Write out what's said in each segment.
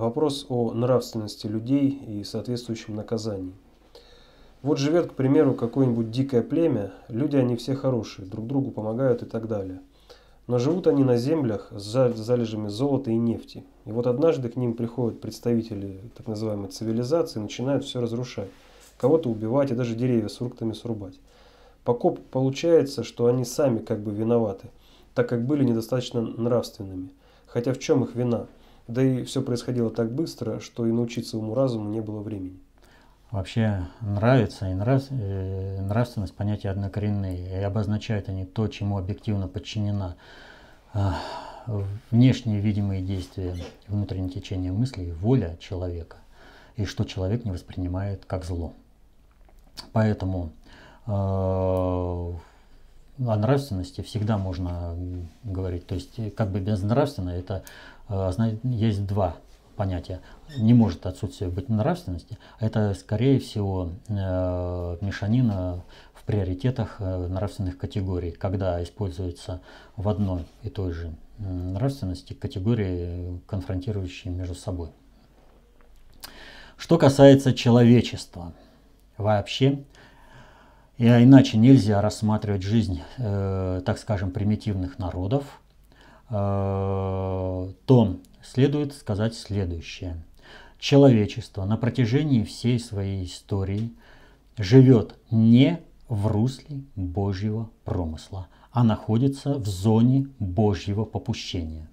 вопрос о нравственности людей и соответствующем наказании. Вот живет, к примеру, какое-нибудь дикое племя, люди они все хорошие, друг другу помогают и так далее. Но живут они на землях с залежами золота и нефти. И вот однажды к ним приходят представители так называемой цивилизации и начинают все разрушать. Кого-то убивать и даже деревья с фруктами срубать. Покоп получается, что они сами как бы виноваты, так как были недостаточно нравственными. Хотя в чем их вина? Да и все происходило так быстро, что и научиться уму-разуму не было времени. Вообще нравится и нрав... Э, нравственность понятие однокоренные, и обозначают они то, чему объективно подчинена а, внешние видимые действия, внутреннее течение мыслей, воля человека, и что человек не воспринимает как зло. Поэтому а, о нравственности всегда можно говорить. То есть как бы безнравственно это Э, есть два понятия. Не может отсутствие быть нравственности. А это, скорее всего, э, мешанина в приоритетах э, нравственных категорий, когда используется в одной и той же нравственности категории, конфронтирующие между собой. Что касается человечества вообще, иначе нельзя рассматривать жизнь, э, так скажем, примитивных народов – Э, то следует сказать следующее. Человечество на протяжении всей своей истории живет не в русле Божьего промысла, а находится в зоне Божьего попущения.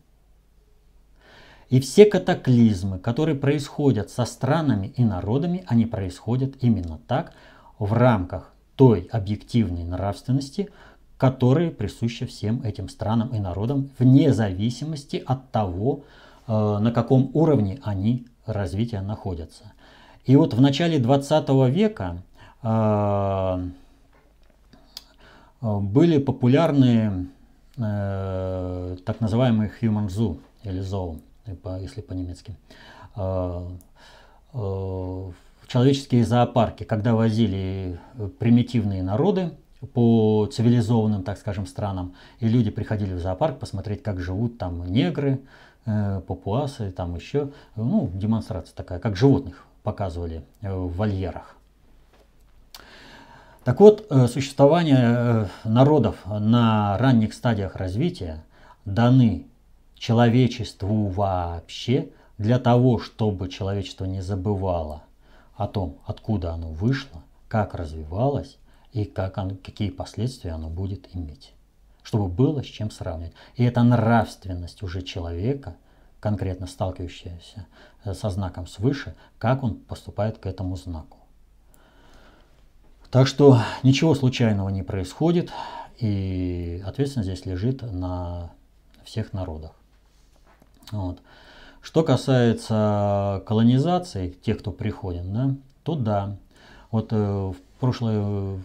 И все катаклизмы, которые происходят со странами и народами, они происходят именно так, в рамках той объективной нравственности, которые присущи всем этим странам и народам вне зависимости от того, э, на каком уровне они развития находятся. И вот в начале 20 века э, э, были популярны так называемые human zoo или zoo, если по-немецки. Человеческие зоопарки, когда возили примитивные народы, по цивилизованным, так скажем, странам. И люди приходили в зоопарк посмотреть, как живут там негры, э, папуасы, там еще. Ну, демонстрация такая, как животных показывали э, в вольерах. Так вот, э, существование э, народов на ранних стадиях развития даны человечеству вообще для того, чтобы человечество не забывало о том, откуда оно вышло, как развивалось и как он, какие последствия оно будет иметь. Чтобы было с чем сравнить, И эта нравственность уже человека, конкретно сталкивающегося э, со знаком свыше, как он поступает к этому знаку. Так что ничего случайного не происходит, и ответственность здесь лежит на всех народах. Вот. Что касается колонизации, тех, кто приходит, да, то да. Вот э, в прошлое,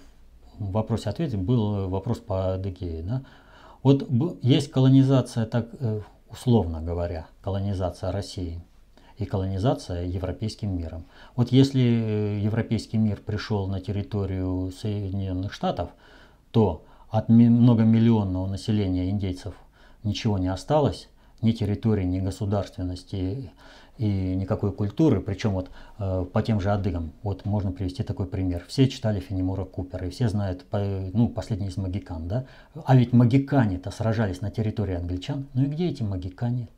вопросе-ответе был э, вопрос по Адыгее. Да? Вот есть колонизация, так э, условно говоря, колонизация России и колонизация европейским миром. Вот если э, европейский мир пришел на территорию Соединенных Штатов, то от многомиллионного населения индейцев ничего не осталось, ни территории, ни государственности и никакой культуры. Причем вот э, по тем же адыгам, вот можно привести такой пример. Все читали Фенемора Купера, и все знают, по, ну, последний из магикан, да? А ведь магикане-то сражались на территории англичан. Ну и где эти магикане?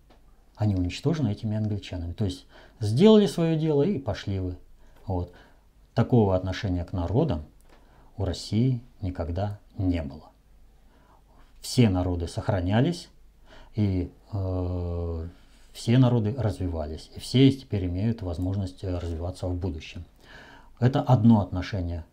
Они уничтожены этими англичанами. То есть сделали свое дело и пошли вы. Вот. Такого отношения к народам у России никогда не было. Все народы сохранялись, и э, все народы развивались, и все теперь имеют возможность э, развиваться в будущем. Это одно отношение,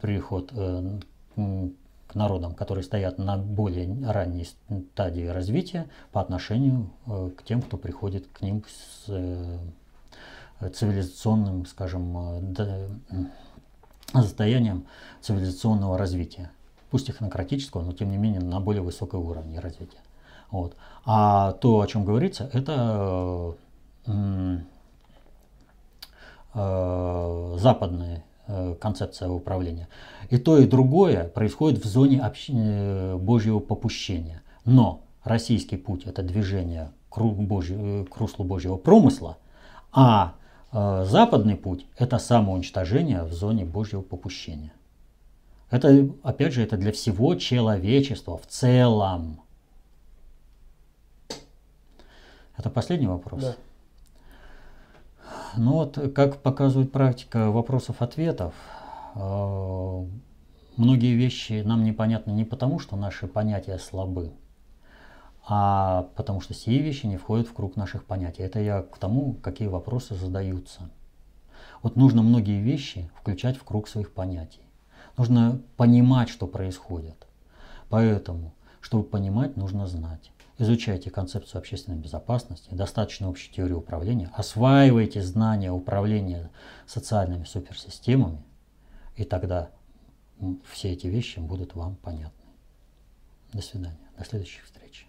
приход э, к народам, которые стоят на более ранней стадии развития по отношению э, к тем, кто приходит к ним с э, цивилизационным, скажем, э, да, состоянием цивилизационного развития. Пусть технократического, но тем не менее на более высоком уровне развития. Вот. А то, о чем говорится, это э, э, западная э, концепция управления. И то, и другое происходит в зоне общ... Божьего попущения. Но российский путь – это движение к, Божье... к руслу Божьего промысла, а западный путь – это самоуничтожение в зоне Божьего попущения. Это, опять же, это для всего человечества в целом – Это последний вопрос? Да. Ну вот, как показывает практика вопросов-ответов, э, многие вещи нам непонятны не потому, что наши понятия слабы, а потому что сие вещи не входят в круг наших понятий. Это я к тому, какие вопросы задаются. Вот нужно многие вещи включать в круг своих понятий. Нужно понимать, что происходит. Поэтому, чтобы понимать, нужно знать изучайте концепцию общественной безопасности, достаточно общей теории управления, осваивайте знания управления социальными суперсистемами, и тогда все эти вещи будут вам понятны. До свидания, до следующих встреч.